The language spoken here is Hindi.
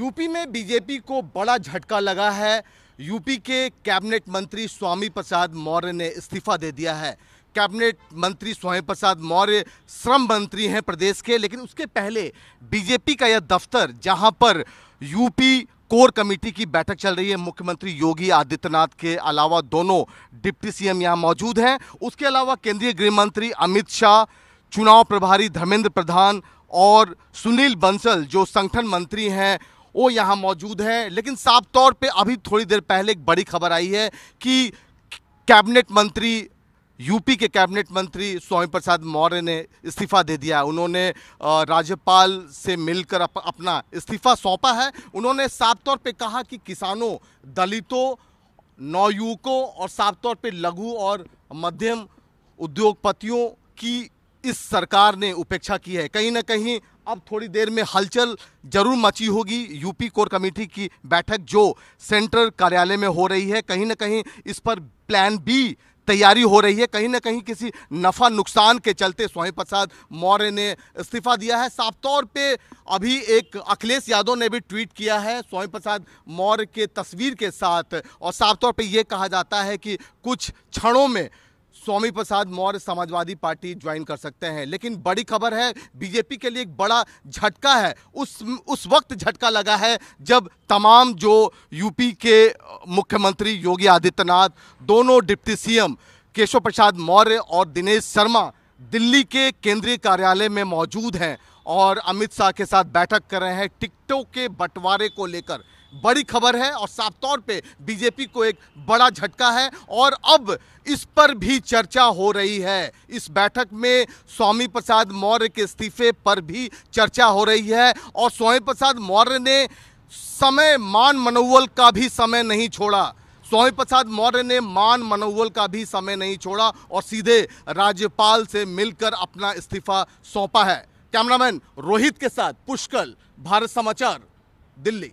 यूपी में बीजेपी को बड़ा झटका लगा है यूपी के कैबिनेट मंत्री स्वामी प्रसाद मौर्य ने इस्तीफा दे दिया है कैबिनेट मंत्री स्वामी प्रसाद मौर्य श्रम मंत्री हैं प्रदेश के लेकिन उसके पहले बीजेपी का यह दफ्तर जहां पर यूपी कोर कमेटी की बैठक चल रही है मुख्यमंत्री योगी आदित्यनाथ के अलावा दोनों डिप्टी सीएम यहां मौजूद हैं उसके अलावा केंद्रीय गृह मंत्री अमित शाह चुनाव प्रभारी धर्मेंद्र प्रधान और सुनील बंसल जो संगठन मंत्री हैं वो यहाँ मौजूद हैं लेकिन साफ तौर पे अभी थोड़ी देर पहले एक बड़ी खबर आई है कि कैबिनेट मंत्री यूपी के कैबिनेट मंत्री स्वामी प्रसाद मौर्य ने इस्तीफ़ा दे दिया उन्होंने राज्यपाल से मिलकर अप, अपना इस्तीफ़ा सौंपा है उन्होंने साफ तौर पे कहा कि किसानों दलितों नौयुवकों और साफ तौर पे लघु और मध्यम उद्योगपतियों की इस सरकार ने उपेक्षा की है कहीं ना कहीं अब थोड़ी देर में हलचल जरूर मची होगी यूपी कोर कमेटी की बैठक जो सेंट्रल कार्यालय में हो रही है कहीं ना कहीं इस पर प्लान बी तैयारी हो रही है कहीं ना कहीं किसी नफ़ा नुकसान के चलते स्वामी प्रसाद मौर्य ने इस्तीफा दिया है साफ तौर पे अभी एक अखिलेश यादव ने भी ट्वीट किया है स्वामी प्रसाद मौर्य के तस्वीर के साथ और साफ तौर पे ये कहा जाता है कि कुछ क्षणों में स्वामी प्रसाद मौर्य समाजवादी पार्टी ज्वाइन कर सकते हैं लेकिन बड़ी खबर है बीजेपी के लिए एक बड़ा झटका है उस उस वक्त झटका लगा है जब तमाम जो यूपी के मुख्यमंत्री योगी आदित्यनाथ दोनों डिप्टी सीएम केशव प्रसाद मौर्य और दिनेश शर्मा दिल्ली के केंद्रीय कार्यालय में मौजूद हैं और अमित शाह के साथ बैठक कर रहे हैं टिकटों के बंटवारे को लेकर बड़ी खबर है और साफ तौर पे बीजेपी को एक बड़ा झटका है और अब इस पर भी चर्चा हो रही है इस बैठक में स्वामी प्रसाद मौर्य के इस्तीफे पर भी चर्चा हो रही है और स्वामी प्रसाद मौर्य ने समय मान मनोवल का भी समय नहीं छोड़ा स्वामी प्रसाद मौर्य ने मान मनोवल का भी समय नहीं छोड़ा और सीधे राज्यपाल से मिलकर अपना इस्तीफा सौंपा है कैमरामैन रोहित के साथ पुष्कल भारत समाचार दिल्ली